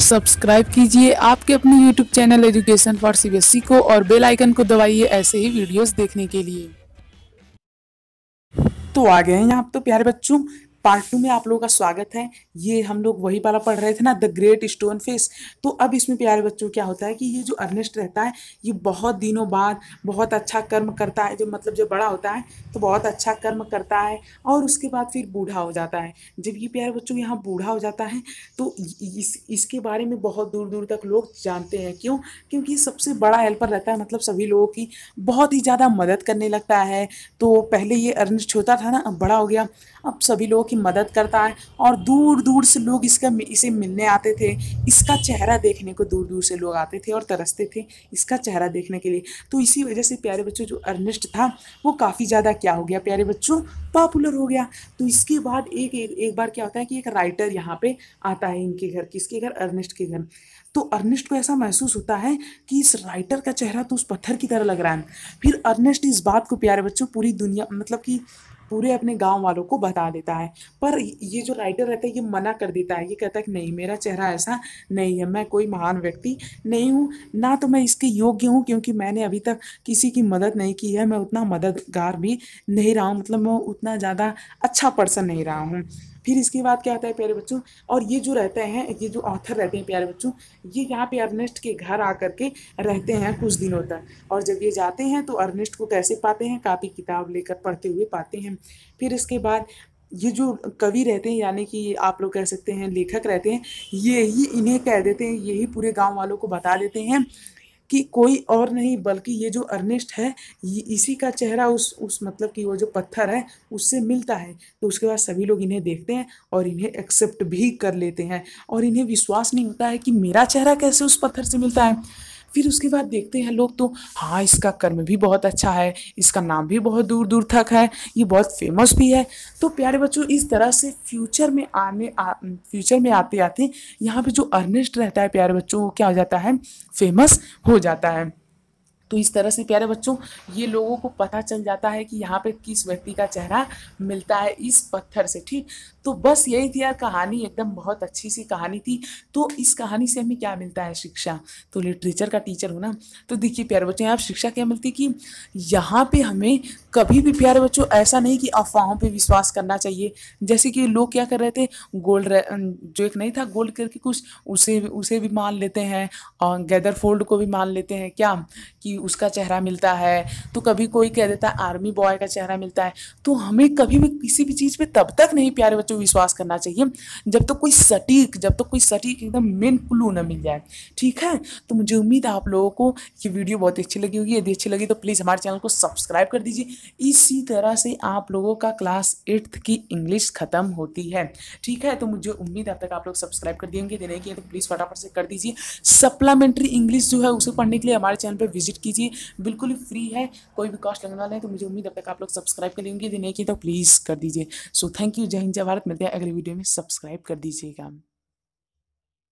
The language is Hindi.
सब्सक्राइब कीजिए आपके अपने YouTube channel Education for CBSE को और बेल आइकन को दबाइए ऐसे ही वीडियोस देखने के लिए तो आ गए हैं यहाँ तो प्यारे बच्चों पार्ट टू में आप लोगों का स्वागत है ये हम लोग वही वाला पढ़ रहे थे ना द ग्रेट स्टोन फेस तो अब इसमें प्यारे बच्चों क्या होता है कि ये जो अर्नेस्ट रहता है ये बहुत दिनों बाद बहुत अच्छा कर्म करता है जो मतलब जो बड़ा होता है तो बहुत अच्छा कर्म करता है और उसके बाद फिर बूढ़ा हो जाता है जब ये प्यारे बच्चों यहाँ बूढ़ा हो जाता है तो इस इसके बारे में बहुत दूर दूर तक लोग जानते हैं क्यों क्योंकि सबसे बड़ा हेल्पर रहता है मतलब सभी लोगों की बहुत ही ज़्यादा मदद करने लगता है तो पहले ये अर्नेस्ट होता था ना अब बड़ा हो गया अब सभी लोग की मदद करता है और दूर दूर से लोग इसका इसे मिलने आते थे इसका चेहरा देखने को दूर दूर से लोग आते थे और तरसते थे इसका चेहरा देखने के लिए तो इसी वजह से प्यारे बच्चों जो अर्निस्ट था वो काफ़ी ज़्यादा क्या हो गया प्यारे बच्चों पॉपुलर हो गया तो इसके बाद एक एक, एक बार क्या होता है कि एक राइटर यहाँ पे आता है इनके घर किसके घर अर्निस्ट के घर तो अर्निस्ट को ऐसा महसूस होता है कि इस राइटर का चेहरा तो उस पत्थर की तरह लग रहा है फिर अर्निस्ट इस बात को प्यारे बच्चों पूरी दुनिया मतलब कि पूरे अपने गांव वालों को बता देता है पर ये जो राइटर रहता है ये मना कर देता है ये कहता है कि नहीं मेरा चेहरा ऐसा नहीं है मैं कोई महान व्यक्ति नहीं हूँ ना तो मैं इसके योग्य हूँ क्योंकि मैंने अभी तक किसी की मदद नहीं की है मैं उतना मददगार भी नहीं रहा हूँ मतलब मैं उतना ज़्यादा अच्छा पर्सन नहीं रहा हूँ फिर इसके बाद क्या होता है प्यारे बच्चों और ये जो रहते हैं ये जो ऑथर रहते हैं प्यारे बच्चों ये यहाँ पे अर्नेस्ट के घर आ के रहते हैं कुछ दिनों तक और जब ये जाते हैं तो अर्नेस्ट को कैसे पाते हैं कापी किताब लेकर पढ़ते हुए पाते हैं फिर इसके बाद ये जो कवि रहते हैं यानी कि आप लोग कह सकते हैं लेखक रहते हैं ये ही इन्हें कह देते हैं यही पूरे गांव वालों को बता देते हैं कि कोई और नहीं बल्कि ये जो अर्नेस्ट है इसी का चेहरा उस उस मतलब कि वो जो पत्थर है उससे मिलता है तो उसके बाद सभी लोग इन्हें देखते हैं और इन्हें एक्सेप्ट भी कर लेते हैं और इन्हें विश्वास नहीं होता है कि मेरा चेहरा कैसे उस पत्थर से मिलता है फिर उसके बाद देखते हैं लोग तो हाँ इसका कर्म भी बहुत अच्छा है इसका नाम भी बहुत दूर दूर तक है ये बहुत फेमस भी है तो प्यारे बच्चों इस तरह से फ्यूचर में आने आ, फ्यूचर में आते आते यहाँ पर जो अर्निस्ट रहता है प्यारे बच्चों वो क्या हो जाता है फेमस हो जाता है तो इस तरह से प्यारे बच्चों ये लोगों को पता चल जाता है कि यहाँ पे किस व्यक्ति का चेहरा मिलता है इस पत्थर से ठीक तो बस यही थी यार कहानी एकदम बहुत अच्छी सी कहानी थी तो इस कहानी से हमें क्या मिलता है शिक्षा तो लिटरेचर का टीचर हो ना तो देखिए प्यारे बच्चों यहाँ शिक्षा क्या मिलती कि यहाँ पे हमें कभी भी प्यारे बच्चों ऐसा नहीं कि अफवाहों पे विश्वास करना चाहिए जैसे कि लोग क्या कर रहे थे गोल्ड जो एक नहीं था गोल्ड करके कुछ उसे उसे भी मान लेते हैं और गैदर फोल्ड को भी मान लेते हैं क्या कि उसका चेहरा मिलता है तो कभी कोई कह देता है आर्मी बॉय का चेहरा मिलता है तो हमें कभी भी किसी भी चीज़ पे तब तक नहीं प्यारे बच्चों विश्वास करना चाहिए जब तक तो कोई सटीक जब तक तो कोई सटीक एकदम मेन क्लू ना मिल जाए ठीक है तो मुझे उम्मीद है आप लोगों को ये वीडियो बहुत अच्छी लगी होगी यदि अच्छी लगी तो प्लीज़ हमारे चैनल को सब्सक्राइब कर दीजिए इसी तरह से आप लोगों का क्लास एट्थ की इंग्लिश ख़त्म होती है ठीक है तो मुझे उम्मीद है अब तक आप लोग सब्सक्राइब कर देंगे देने की तो प्लीज़ फटाफट से कर दीजिए सप्लीमेंट्री इंग्लिश जो है उसे पढ़ने के लिए हमारे चैनल पर विजिट कीजिए कीजिए बिल्कुल ही फ्री है कोई भी कॉस्ट लगने वाला है तो मुझे उम्मीद अब तक आप लोग सब्सक्राइब कर लेंगे यदि नहीं किया तो प्लीज़ कर दीजिए सो थैंक यू जय हिंद जय भारत मिलते हैं अगले वीडियो में सब्सक्राइब कर दीजिएगा